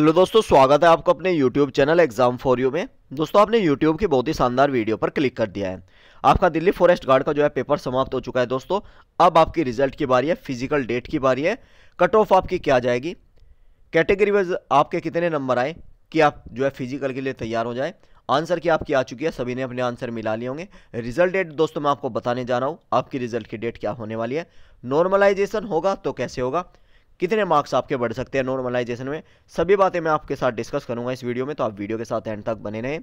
hello दोस्तों स्वागत है आपको अपने YouTube channel exam for you में दोस्तों आपने यूट्यूब की बहुत ही शानदार वीडियो पर क्लिक कर दिया है आपका दिल्ली फॉरेस्ट गार्ड का जो है पेपर समाप्त हो चुका है दोस्तों अब आपकी रिजल्ट की बारी है फिजिकल डेट की बारी है कट ऑफ आपकी क्या जाएगी कैटेगरी वाइज आपके कितने नंबर आए कि आप जो है फिजिकल के लिए तैयार हो जाए आंसर की आपकी आ चुकी है सभी ने अपने आंसर मिला लिए होंगे रिजल्ट डेट दोस्तों मैं आपको बताने जा रहा हूँ आपकी रिजल्ट की डेट क्या होने वाली है नॉर्मलाइजेशन होगा तो कैसे होगा कितने मार्क्स आपके बढ़ सकते हैं नॉर्मलाइजेशन में सभी बातें मैं आपके साथ डिस्कस करूंगा इस वीडियो में तो आप वीडियो के साथ एंड तक बने रहें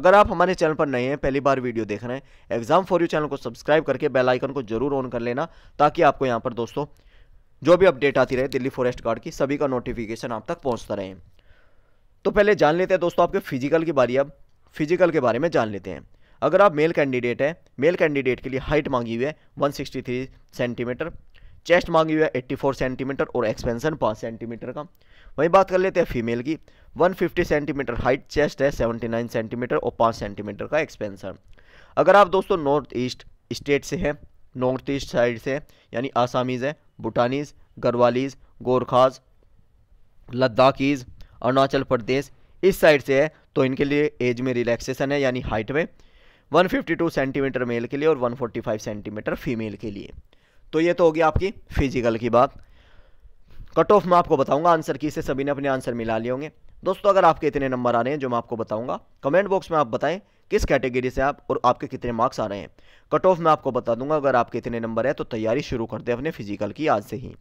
अगर आप हमारे चैनल पर नए हैं पहली बार वीडियो देख रहे हैं एग्जाम फॉर यू चैनल को सब्सक्राइब करके बेल आइकन को जरूर ऑन कर लेना ताकि आपको यहाँ पर दोस्तों जो भी अपडेट आती रहे दिल्ली फॉरेस्ट गार्ड की सभी का नोटिफिकेशन आप तक पहुँचता रहे तो पहले जान लेते हैं दोस्तों आपके फिजिकल की बारी अब फिजिकल के बारे में जान लेते हैं अगर आप मेल कैंडिडेट हैं मेल कैंडिडेट के लिए हाइट मांगी हुई है 163 सेंटीमीटर चेस्ट मांगी हुई है 84 सेंटीमीटर और एक्सपेंशन 5 सेंटीमीटर का वहीं बात कर लेते हैं फीमेल की 150 सेंटीमीटर हाइट चेस्ट है 79 सेंटीमीटर और 5 सेंटीमीटर का एक्सपेंशन अगर आप दोस्तों नॉर्थ ईस्ट स्टेट से हैं नॉर्थ ईस्ट साइड से यानी आसामीज़ हैं भूटानीज़ गरवालीज़ गोरखाज लद्दाखीज़ अरुणाचल प्रदेश इस साइड से है तो इनके लिए एज में रिलैक्सेशन है यानी हाइट में 152 सेंटीमीटर मेल के लिए और 145 सेंटीमीटर फीमेल के लिए तो ये तो होगी आपकी फिजिकल की बात कट ऑफ मैं आपको बताऊंगा आंसर की से सभी ने अपने आंसर मिला लिए होंगे दोस्तों अगर आपके इतने नंबर आ रहे हैं जो मैं आपको बताऊंगा कमेंट बॉक्स में आप बताएं किस कैटेगरी से आप और आपके कितने मार्क्स आ रहे हैं कट ऑफ मैं आपको बता दूंगा अगर आपके इतने नंबर है तो तैयारी शुरू कर दें अपने फिजिकल की आज से ही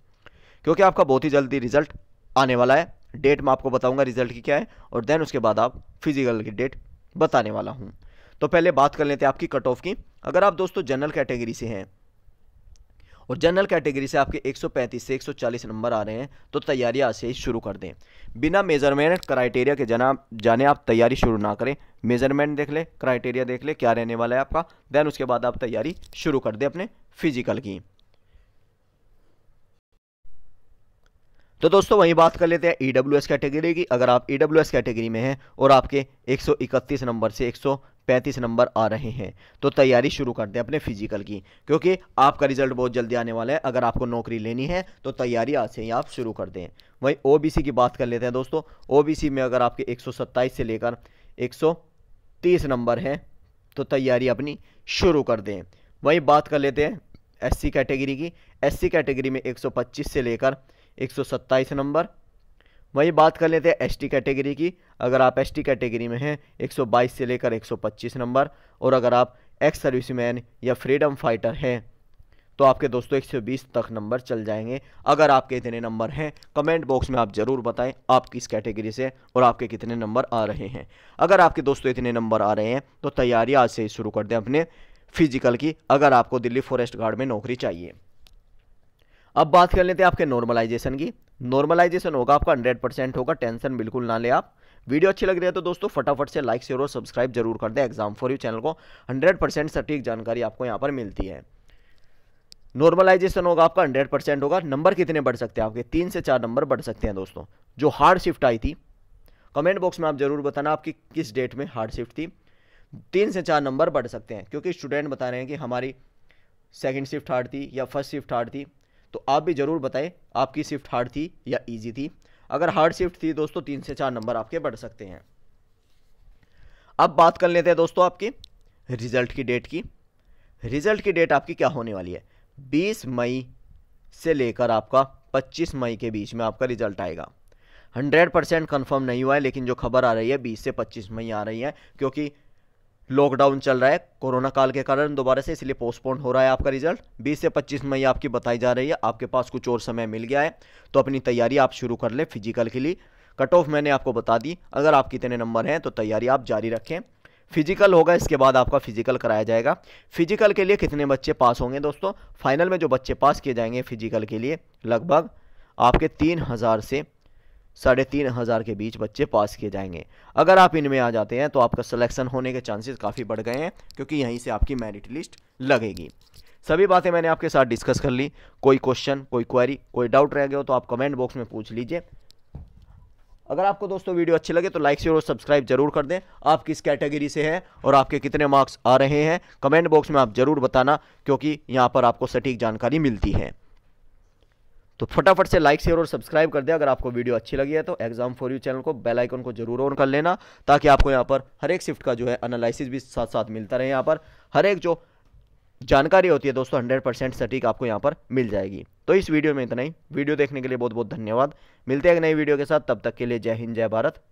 क्योंकि आपका बहुत ही जल्दी रिजल्ट आने वाला है डेट मैं आपको बताऊंगा रिजल्ट की क्या है और देन उसके बाद आप फिजिकल की डेट बताने वाला हूँ तो पहले बात कर लेते हैं आपकी कट ऑफ की अगर आप दोस्तों जनरल कैटेगरी से हैं और जनरल कैटेगरी से आपके 135 से 140 नंबर आ रहे हैं तो तैयारी आज से ही शुरू कर दें बिना मेजरमेंट क्राइटेरिया के जना जाने आप तैयारी शुरू ना करें मेजरमेंट देख लें क्राइटेरिया देख लें क्या रहने वाला है आपका देन उसके बाद आप तैयारी शुरू कर दें अपने फिजिकल की तो दोस्तों वही बात कर लेते हैं ई e कैटेगरी की अगर आप ई e कैटेगरी में हैं और आपके 131 नंबर से पैंतीस नंबर आ रहे हैं तो तैयारी शुरू कर दें अपने फिजिकल की क्योंकि आपका रिजल्ट बहुत जल्दी आने वाला है अगर आपको नौकरी लेनी है तो तैयारी आज से ही आप शुरू कर दें वहीं ओ की बात कर लेते हैं दोस्तों ओ में अगर आपके एक से लेकर एक नंबर हैं तो तैयारी अपनी शुरू कर दें वहीं बात कर लेते हैं एस कैटेगरी की एस कैटेगरी में 125 से लेकर 127 नंबर वहीं बात कर लेते हैं एसटी कैटेगरी की अगर आप एसटी कैटेगरी में हैं 122 से लेकर 125 नंबर और अगर आप एक्स सर्विसमैन या फ्रीडम फाइटर हैं तो आपके दोस्तों 120 तक नंबर चल जाएंगे अगर आपके इतने नंबर हैं कमेंट बॉक्स में आप ज़रूर बताएं आप किस कैटेगरी से और आपके कितने नंबर आ रहे हैं अगर आपके दोस्तों इतने नंबर आ रहे हैं तो तैयारी आज से ही शुरू कर दें अपने फिजिकल की अगर आपको दिल्ली फॉरेस्ट गार्ड में नौकरी चाहिए अब बात कर लेते हैं आपके नॉर्मलाइजेशन की नॉर्मलाइजेशन होगा आपका हंड्रेड परसेंट होगा टेंशन बिल्कुल ना ले आप वीडियो अच्छी लग रही है तो दोस्तों फटाफट से लाइक शेयर और सब्सक्राइब जरूर कर दें एग्जाम फॉर यू चैनल को हंड्रेड परसेंट सटीक जानकारी आपको यहाँ पर मिलती है नॉर्मलाइजेशन होगा आपका हंड्रेड परसेंट होगा नंबर कितने बढ़ सकते हैं आपके तीन से चार नंबर बढ़ सकते हैं दोस्तों जो हार्ड शिफ्ट आई थी कमेंट बॉक्स में आप जरूर बताना आपकी किस डेट में हार्ड शिफ्ट थी तीन से चार नंबर बढ़ सकते हैं क्योंकि स्टूडेंट बता रहे हैं कि हमारी सेकेंड शिफ्ट हार्ड थी या फर्स्ट शिफ्ट हार्ड थी तो आप भी ज़रूर बताएं आपकी शिफ्ट हार्ड थी या ईजी थी अगर हार्ड शिफ्ट थी दोस्तों तीन से चार नंबर आपके बढ़ सकते हैं अब बात कर लेते हैं दोस्तों आपकी रिजल्ट की डेट की रिजल्ट की डेट आपकी क्या होने वाली है बीस मई से लेकर आपका पच्चीस मई के बीच में आपका रिजल्ट आएगा 100 कंफर्म नहीं हुआ है लेकिन जो खबर आ रही है 20 से 25 मई आ रही है क्योंकि लॉकडाउन चल रहा है कोरोना काल के कारण दोबारा से इसलिए पोस्टपोन हो रहा है आपका रिजल्ट 20 से 25 मई आपकी बताई जा रही है आपके पास कुछ और समय मिल गया है तो अपनी तैयारी आप शुरू कर लें फिजिकल के लिए कट ऑफ मैंने आपको बता दी अगर आप कितने नंबर हैं तो तैयारी आप जारी रखें फिजिकल होगा इसके बाद आपका फिजिकल कराया जाएगा फिजिकल के लिए कितने बच्चे पास होंगे दोस्तों फाइनल में जो बच्चे पास किए जाएंगे फिजिकल के लिए लगभग आपके तीन हज़ार से साढ़े तीन हज़ार के बीच बच्चे पास किए जाएंगे अगर आप इनमें आ जाते हैं तो आपका सिलेक्शन होने के चांसेस काफ़ी बढ़ गए हैं क्योंकि यहीं से आपकी मेरिट लिस्ट लगेगी सभी बातें मैंने आपके साथ डिस्कस कर ली कोई क्वेश्चन कोई क्वेरी कोई डाउट रह गया हो तो आप कमेंट बॉक्स में पूछ लीजिए अगर आपको दोस्तों वीडियो अच्छी लगे तो लाइक शेयर और सब्सक्राइब जरूर कर दें आप किस कैटेगरी से हैं और आपके कितने मार्क्स आ रहे हैं कमेंट बॉक्स में आप जरूर बताना क्योंकि यहाँ पर आपको सटीक जानकारी मिलती है तो फटाफट से लाइक शेयर और सब्सक्राइब कर दें अगर आपको वीडियो अच्छी लगी है तो एग्जाम फॉर यू चैनल को बेल आइकन को जरूर ऑन कर लेना ताकि आपको यहाँ पर हर एक शिफ्ट का जो है एनालिसिस भी साथ साथ मिलता रहे यहाँ पर हर एक जो जानकारी होती है दोस्तों हंड्रेड परसेंट सटीक आपको यहाँ पर मिल जाएगी तो इस वीडियो में इतना ही वीडियो देखने के लिए बहुत बहुत धन्यवाद मिलते हैं नई वीडियो के साथ तब तक के लिए जय हिंद जय भारत